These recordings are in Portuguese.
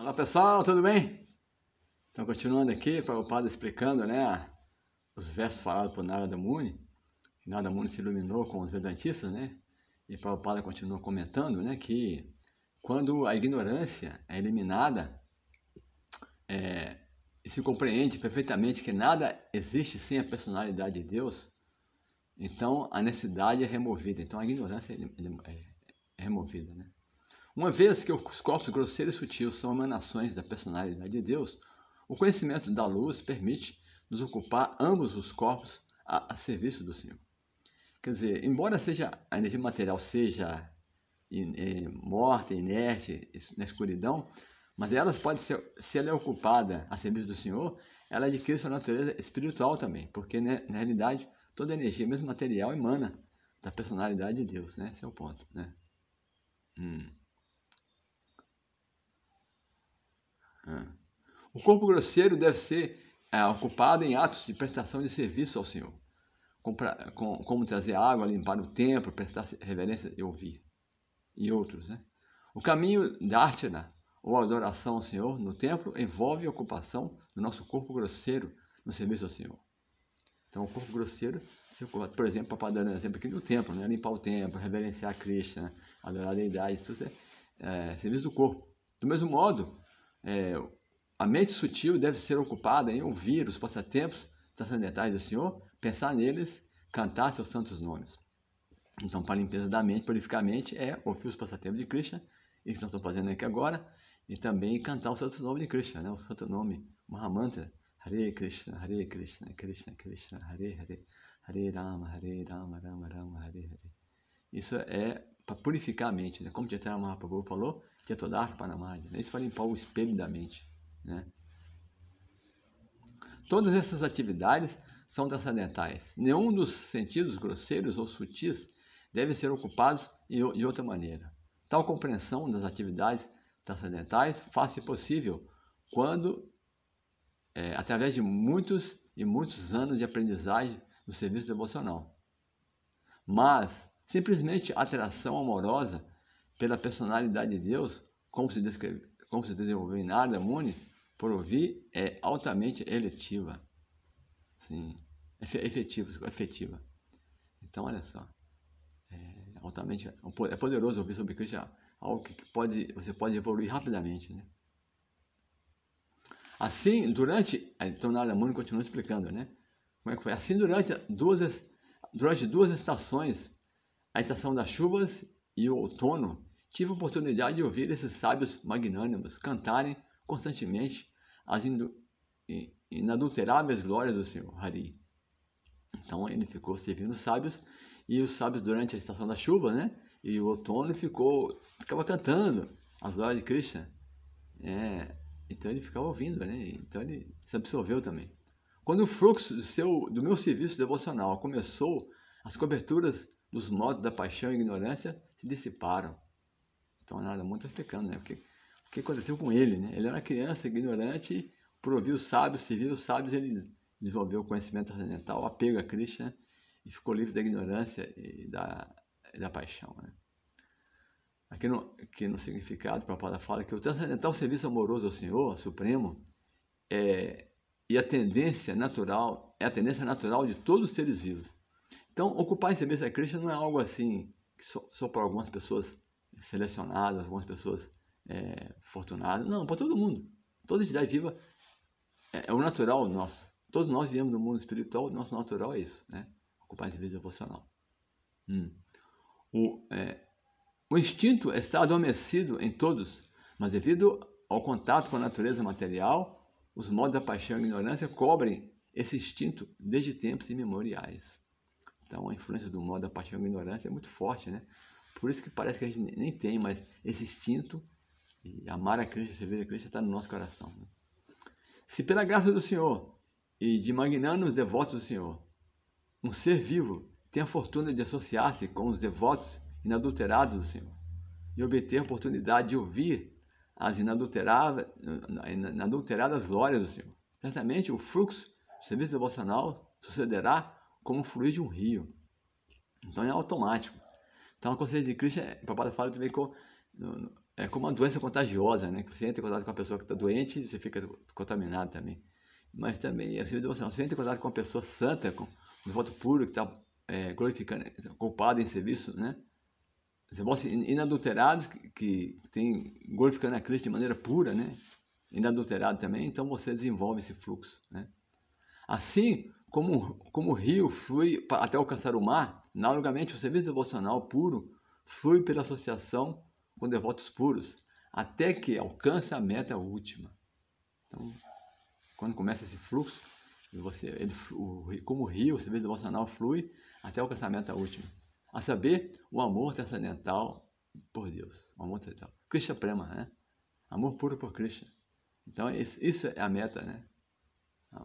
Olá pessoal, tudo bem? Então continuando aqui, Prabhupada explicando né, os versos falados por Narada Muni. Narada Muni se iluminou com os Vedantistas, né? E Prabhupada continuou comentando né, que quando a ignorância é eliminada é, e se compreende perfeitamente que nada existe sem a personalidade de Deus, então a necessidade é removida, então a ignorância é, é, é removida, né? Uma vez que os corpos grosseiros e sutis são emanações da personalidade de Deus, o conhecimento da luz permite nos ocupar ambos os corpos a, a serviço do Senhor. Quer dizer, embora seja a energia material seja in, in, é, morta, inerte, na escuridão, mas ela pode ser, se ela é ocupada a serviço do Senhor, ela adquire sua natureza espiritual também, porque né, na realidade toda energia, mesmo material, emana da personalidade de Deus, né? Esse é o ponto, né? Hum. É. O corpo grosseiro deve ser é, ocupado em atos de prestação de serviço ao Senhor, como, trazer água, limpar o templo, prestar reverência e ouvir, e outros. Né? O caminho da Archana, ou adoração ao Senhor no templo, envolve a ocupação do nosso corpo grosseiro no serviço ao Senhor. Então, o corpo grosseiro, por exemplo, para dar é um exemplo aqui no templo, né? limpar o templo, reverenciar a Krishna, adorar a deidade, isso é, é serviço do corpo. Do mesmo modo, é, a mente sutil deve ser ocupada em ouvir os passatempos transcendentais do Senhor, pensar neles, cantar seus santos nomes. Então, para a limpeza da mente, purificar a mente, é ouvir os passatempos de Krishna, isso nós estamos fazendo aqui agora, e também cantar os santos nomes de Krishna, né? o santo nome, Mahamantra, Hare Krishna, Hare Krishna, Krishna Krishna, Hare Hare, Hare Rama, Hare Rama, Rama Rama, Rama Hare Hare. Isso é para purificar a mente, né? como Chaitanya Mahaprabhu falou, tetodar na né? Maya. Isso vai limpar o espelho da mente. Né? Todas essas atividades são transcendentais. Nenhum dos sentidos grosseiros ou sutis deve ser ocupados de outra maneira. Tal compreensão das atividades transcendentais faz-se possível quando, é, através de muitos e muitos anos de aprendizagem no serviço devocional. Mas, simplesmente a atração amorosa pela personalidade de Deus, como se, descreve, como se desenvolveu em Narda Muni, por ouvir, é altamente eletiva. Sim, efetiva, efetiva. Então, olha só. É altamente, é, é poderoso ouvir sobre Krishna, é algo que pode, você pode evoluir rapidamente, né? Assim, durante. É, então, Narada Muni continua explicando, né? Como é que foi? Assim, durante duas, durante duas estações, a estação das chuvas e o outono, tive a oportunidade de ouvir esses sábios magnânimos cantarem constantemente as inadulteráveis glórias do Senhor Hari. Então ele ficou servindo os sábios e os sábios durante a estação da chuva, né? E o outono ficou ficava cantando as glórias de Krishna. É, então ele ficava ouvindo, né? Então ele se absorveu também. Quando o fluxo do, seu, do meu serviço devocional começou, as coberturas dos modos da paixão e ignorância se dissiparam. Então nada, muito africano, né? Porque o que aconteceu com ele, né? Ele era criança, ignorante, proviu sábios, serviu sábios, ele desenvolveu o conhecimento transcendental, apego a Krishna e ficou livre da ignorância e da, e da paixão, né? Aqui no, aqui no significado, Prabhupada fala que o transcendental serviço amoroso ao Senhor Supremo é, e a tendência natural, é a tendência natural de todos os seres vivos. Então, ocupar em serviço a Krishna não é algo assim, só, só para algumas pessoas selecionadas, algumas pessoas é, fortunadas. Não, para todo mundo. Toda entidade viva é, é, o natural nosso. Todos nós viemos do mundo espiritual, nosso natural é isso, né? Ocupar esse vida devocional. Hum. O, é, o instinto é está adormecido em todos, mas devido ao contato com a natureza material, os modos da paixão e ignorância cobrem esse instinto desde tempos imemoriais. Então, a influência do modo da paixão e ignorância é muito forte, né? Por isso que parece que a gente nem tem, mas esse instinto e amar a Cristo, servir a Cristo está no nosso coração. Né? Se pela graça do Senhor e de magnânimos devotos do Senhor, um ser vivo tem a fortuna de associar-se com os devotos inadulterados do Senhor e obter a oportunidade de ouvir as inadulteradas, glórias do Senhor. Certamente o fluxo do serviço devocional sucederá como o fluir de um rio. Então é automático. Então, a consciência de Cristo o é, Prabhupada fala também com, é como uma doença contagiosa, né? Você entra em contato com a pessoa que está doente, você fica contaminado também. Mas também, assim, assim você entra em contato com uma pessoa santa, com um voto puro, que está é, glorificando, culpado em serviço, né? Devotos inadulterados que, que tem glorificando a Cristo de maneira pura, né? Inadulterado também, então você desenvolve esse fluxo, né? Assim como, como o rio flui até alcançar o mar, Analogamente, o serviço devocional puro flui pela associação com devotos puros, até que alcança a meta última. Então, quando começa esse fluxo, você, ele, como o rio, o serviço devocional flui até alcançar a meta última. A saber, o amor transcendental por Deus. O amor transcendental. Krishna é Prema, né? Amor puro por Krishna. Então, isso é a meta, né?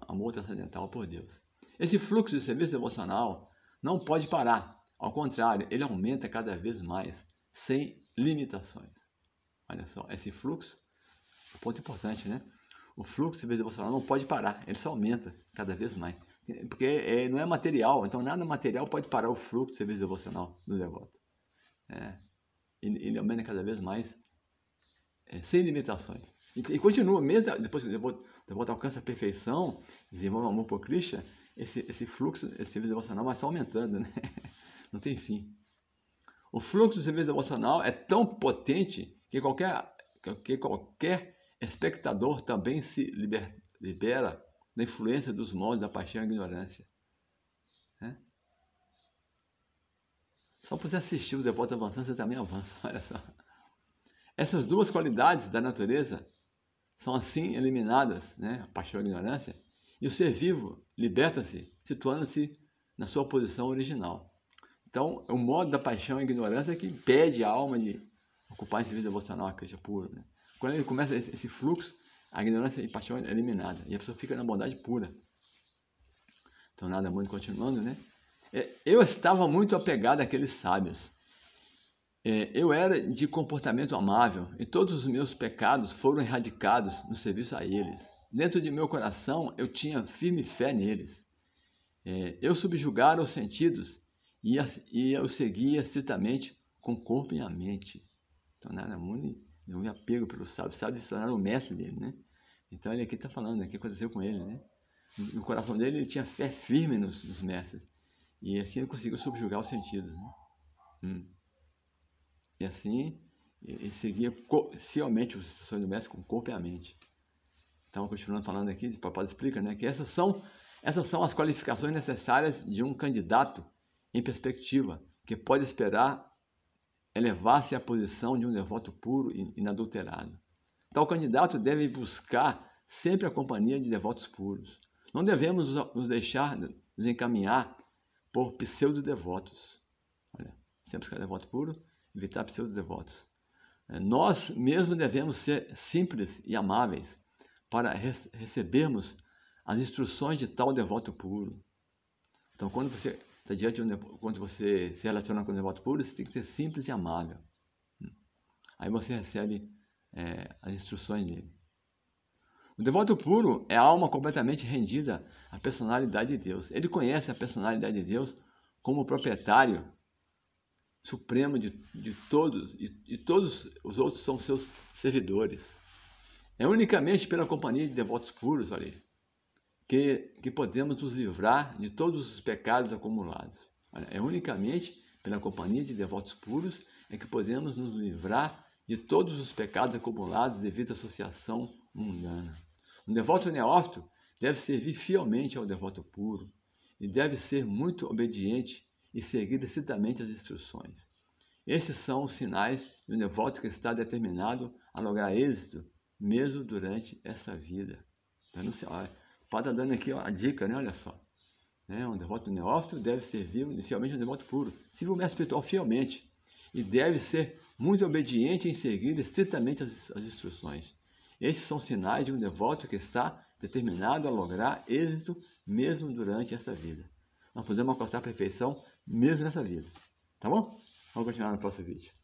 Amor transcendental por Deus. Esse fluxo de serviço devocional não pode parar. Ao contrário, ele aumenta cada vez mais, sem limitações. Olha só, esse fluxo, ponto importante, né? O fluxo de não pode parar, ele só aumenta cada vez mais. Porque é, não é material, então nada material pode parar o fluxo de serviço devocional do devoto. É, ele, aumenta cada vez mais, é, sem limitações. E, e, continua, mesmo depois que o devoto, o devoto alcança a perfeição, desenvolve o amor por Krishna esse, esse fluxo, esse serviço emocional vai só aumentando, né? Não tem fim. O fluxo do serviço emocional é tão potente que qualquer, que qualquer espectador também se liber, libera da influência dos modos da paixão e ignorância. Né? Só por você assistir os depósitos avançando, você também avança, olha só. Essas duas qualidades da natureza são assim eliminadas, né? a paixão e a ignorância, e o ser vivo liberta-se, situando-se na sua posição original. Então, é o modo da paixão e ignorância que impede a alma de ocupar esse serviço devocional, a Cristo puro. Né? Quando ele começa esse fluxo, a ignorância e paixão é eliminada e a pessoa fica na bondade pura. Então, nada muito continuando, né? É, eu estava muito apegado àqueles sábios. É, eu era de comportamento amável e todos os meus pecados foram erradicados no serviço a eles. Dentro de meu coração eu tinha firme fé neles. É, eu subjugara os sentidos e, e eu seguia estritamente com o corpo e a mente. Tornara-me eu um apego pelo sábio, sábio se tornaram o mestre dele, né? Então ele aqui está falando, O que aconteceu com ele, né? No coração dele ele tinha fé firme nos, nos mestres. E assim ele conseguiu subjugar os sentidos, né? Hum. E assim ele seguia fielmente os instruções do mestre com o corpo e a mente. Então, continuando falando aqui, o papai explica né, que essas são, essas são as qualificações necessárias de um candidato em perspectiva, que pode esperar elevar-se à posição de um devoto puro e inadulterado. Tal então, candidato deve buscar sempre a companhia de devotos puros. Não devemos nos deixar desencaminhar por pseudo-devotos. Olha, sempre buscar é devoto puro, evitar pseudo-devotos. É, nós mesmo devemos ser simples e amáveis, para recebermos as instruções de tal devoto puro. Então, quando você está diante um, quando você se relaciona com um devoto puro, você tem que ser simples e amável. Hum. Aí você recebe é, as instruções dele. O devoto puro é a alma completamente rendida à personalidade de Deus. Ele conhece a personalidade de Deus como proprietário supremo de, de todos, e, e todos os outros são seus servidores. É unicamente pela companhia de devotos puros ali que, que podemos nos livrar de todos os pecados acumulados. É unicamente pela companhia de devotos puros é que podemos nos livrar de todos os pecados acumulados devido à associação mundana. Um devoto neófito deve servir fielmente ao devoto puro e deve ser muito obediente e seguir estritamente as instruções. Esses são os sinais de um devoto que está determinado a lograr êxito mesmo durante essa vida. Tá no céu. O padre está dando aqui a dica, né? Olha só. Né? Um devoto neófito deve servir fielmente um devoto puro. Servir o mestre espiritual fielmente. E deve ser muito obediente em seguir estritamente as, as instruções. Esses são sinais de um devoto que está determinado a lograr êxito mesmo durante essa vida. Nós podemos alcançar a perfeição mesmo nessa vida. Tá bom? Vamos continuar no próximo vídeo.